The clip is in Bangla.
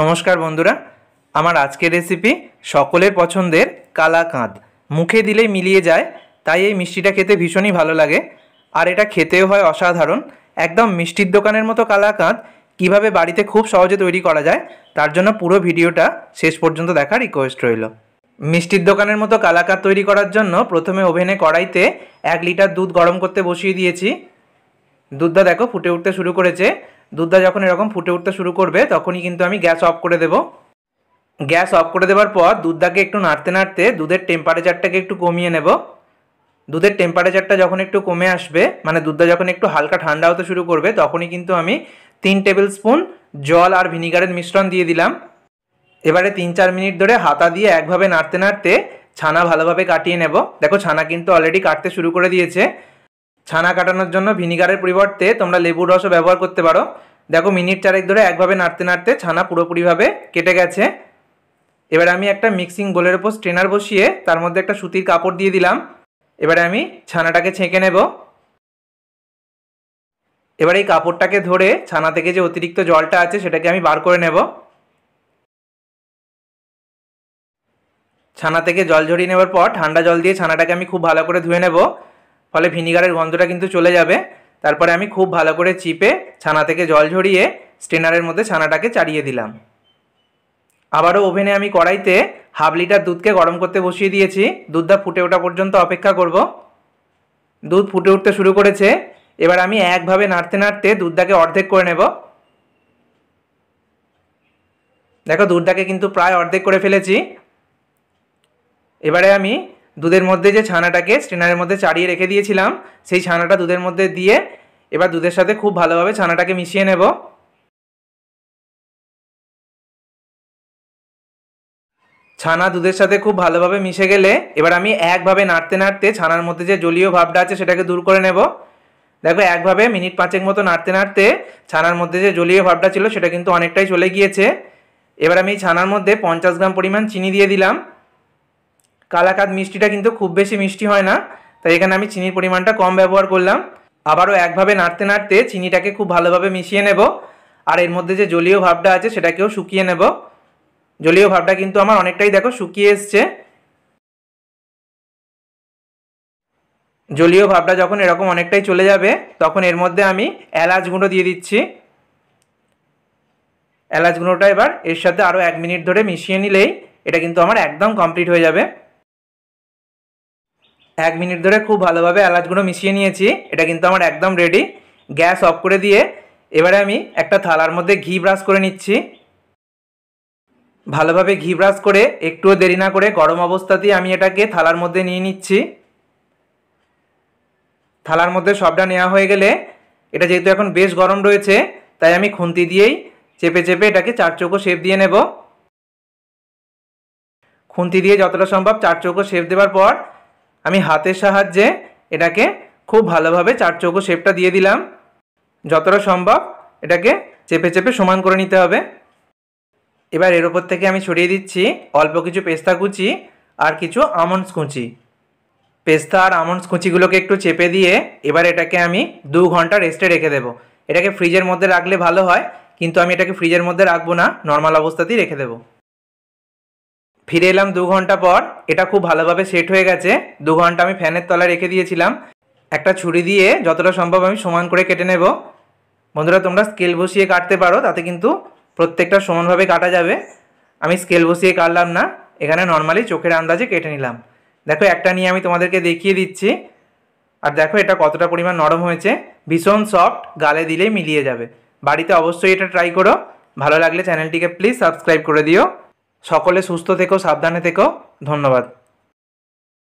নমস্কার বন্ধুরা আমার আজকের রেসিপি সকলের পছন্দের কালাকাঁদ মুখে দিলে মিলিয়ে যায় তাই এই মিষ্টিটা খেতে ভীষণই ভালো লাগে আর এটা খেতেও হয় অসাধারণ একদম মিষ্টির দোকানের মতো কালাকাঁদ কীভাবে বাড়িতে খুব সহজে তৈরি করা যায় তার জন্য পুরো ভিডিওটা শেষ পর্যন্ত দেখার রিকোয়েস্ট রইল মিষ্টির দোকানের মতো কালাকাঁদ তৈরি করার জন্য প্রথমে ওভেনে কড়াইতে এক লিটার দুধ গরম করতে বসিয়ে দিয়েছি দুধটা দেখো ফুটে উঠতে শুরু করেছে দুধটা যখন এরকম ফুটে উঠতে শুরু করবে তখনই কিন্তু আমি গ্যাস অফ করে দেব গ্যাস অফ করে দেওয়ার পর দুধটাকে একটু নাড়তে নাড়তে দুধের টেম্পারেচারটাকে একটু কমিয়ে নেব দুধের টেম্পারেচারটা যখন একটু কমে আসবে মানে দুধটা যখন একটু হালকা ঠান্ডা হতে শুরু করবে তখনই কিন্তু আমি তিন টেবিল স্পুন জল আর ভিনিগারের মিশ্রণ দিয়ে দিলাম এবারে তিন চার মিনিট ধরে হাতা দিয়ে একভাবে নাড়তে নাড়তে ছানা ভালোভাবে কাটিয়ে নেব দেখো ছানা কিন্তু অলরেডি কাটতে শুরু করে দিয়েছে ছানা কাটানোর জন্য ভিনিগারের পরিবর্তে তোমরা লেবুর রসও ব্যবহার করতে পারো দেখো মিনিট চারেক ধরে একভাবে নাড়তে নাড়তে ছানা পুরোপুরিভাবে কেটে গেছে এবার আমি একটা মিক্সিং বোলের ওপর স্ট্রেনার বসিয়ে তার মধ্যে একটা সুতির কাপড় দিয়ে দিলাম এবারে আমি ছানাটাকে ছেঁকে নেব এবার এই কাপড়টাকে ধরে ছানা থেকে যে অতিরিক্ত জলটা আছে সেটাকে আমি বার করে নেব ছানা থেকে জল ঝরিয়ে নেওয়ার পর ঠান্ডা জল দিয়ে ছানাটাকে আমি খুব ভালো করে ধুয়ে নেব ফলে ভিনিগারের গন্ধটা কিন্তু চলে যাবে তারপরে আমি খুব ভালো করে চিপে ছানা থেকে জল ঝরিয়ে স্টেনারের মধ্যে ছানাটাকে চাড়িয়ে দিলাম আবারও ওভেনে আমি কড়াইতে হাফ লিটার দুধকে গরম করতে বসিয়ে দিয়েছি দুধটা ফুটে ওঠা পর্যন্ত অপেক্ষা করব দুধ ফুটে উঠতে শুরু করেছে এবার আমি একভাবে নাড়তে নাড়তে দুধটাকে অর্ধেক করে নেব দেখো দুধটাকে কিন্তু প্রায় অর্ধেক করে ফেলেছি এবারে আমি দুধের মধ্যে যে ছানাটাকে স্ট্রেনারের মধ্যে চাড়িয়ে রেখে দিয়েছিলাম সেই ছানাটা দুধের মধ্যে দিয়ে এবার দুধের সাথে খুব ভালোভাবে ছানাটাকে মিশিয়ে নেব ছানা দুধের সাথে খুব ভালোভাবে মিশে গেলে এবার আমি একভাবে নাড়তে নাড়তে ছানার মধ্যে যে জলীয় ভাবটা আছে সেটাকে দূর করে নেব দেখো একভাবে মিনিট পাঁচেক মতো নাড়তে নাড়তে ছানার মধ্যে যে জলীয় ভাবটা ছিল সেটা কিন্তু অনেকটাই চলে গিয়েছে এবার আমি ছানার মধ্যে পঞ্চাশ গ্রাম পরিমাণ চিনি দিয়ে দিলাম কালাকাঁদ মিষ্টিটা কিন্তু খুব বেশি মিষ্টি হয় না তাই এখানে আমি চিনির পরিমাণটা কম ব্যবহার করলাম আবারও একভাবে নাড়তে নাড়তে চিনিটাকে খুব ভালোভাবে মিশিয়ে নেব আর এর মধ্যে যে জলীয় ভাবটা আছে সেটাকেও শুকিয়ে নেব জলীয় ভাবটা কিন্তু আমার অনেকটাই দেখো শুকিয়ে এসছে জলীয় ভাবটা যখন এরকম অনেকটাই চলে যাবে তখন এর মধ্যে আমি এলাচ গুঁড়ো দিয়ে দিচ্ছি এলাচ গুঁড়োটা এবার এর সাথে আরও এক মিনিট ধরে মিশিয়ে নিলেই এটা কিন্তু আমার একদম কমপ্লিট হয়ে যাবে এক মিনিট ধরে খুব ভালোভাবে এলাচগুলো মিশিয়ে নিয়েছি এটা কিন্তু আমার একদম রেডি গ্যাস অফ করে দিয়ে এবারে আমি একটা থালার মধ্যে ঘি ব্রাশ করে নিচ্ছি ভালোভাবে ঘি ব্রাশ করে একটুও দেরি না করে গরম অবস্থাতেই আমি এটাকে থালার মধ্যে নিয়ে নিচ্ছি থালার মধ্যে সবটা নেওয়া হয়ে গেলে এটা যেহেতু এখন বেশ গরম রয়েছে তাই আমি খুন্তি দিয়েই চেপে চেপে এটাকে চার চৌকো শেপ দিয়ে নেব খুন্তি দিয়ে যতটা সম্ভব চার চৌকো শেপ দেওয়ার পর আমি হাতের সাহায্যে এটাকে খুব ভালোভাবে চার চৌকো শেপটা দিয়ে দিলাম যতটা সম্ভব এটাকে চেপে চেপে সমান করে নিতে হবে এবার এর ওপর থেকে আমি ছড়িয়ে দিচ্ছি অল্প কিছু পেস্তা কুচি আর কিছু আমন্ডস কুচি পেস্তা আর আমন্ডস কুচিগুলোকে একটু চেপে দিয়ে এবার এটাকে আমি দু ঘন্টা রেস্টে রেখে দেবো এটাকে ফ্রিজের মধ্যে রাখলে ভালো হয় কিন্তু আমি এটাকে ফ্রিজের মধ্যে রাখবো না নর্মাল অবস্থাতেই রেখে দেবো ফিরে এলাম দু ঘন্টা পর এটা খুব ভালোভাবে সেট হয়ে গেছে দু ঘন্টা আমি ফ্যানের তলায় রেখে দিয়েছিলাম একটা ছুরি দিয়ে যতটা সম্ভব আমি সমান করে কেটে নেব বন্ধুরা তোমরা স্কেল বসিয়ে কাটতে পারো তাতে কিন্তু প্রত্যেকটা সমানভাবে কাটা যাবে আমি স্কেল বসিয়ে কাটলাম না এখানে নর্মালি চোখের আন্দাজে কেটে নিলাম দেখো একটা নিয়ে আমি তোমাদেরকে দেখিয়ে দিচ্ছি আর দেখো এটা কতটা পরিমাণ নরম হয়েছে ভীষণ সফট গালে দিলেই মিলিয়ে যাবে বাড়িতে অবশ্যই এটা ট্রাই করো ভালো লাগলে চ্যানেলটিকে প্লিজ সাবস্ক্রাইব করে দিও সকলে সুস্থ থেকো সাবধানে থেকো ধন্যবাদ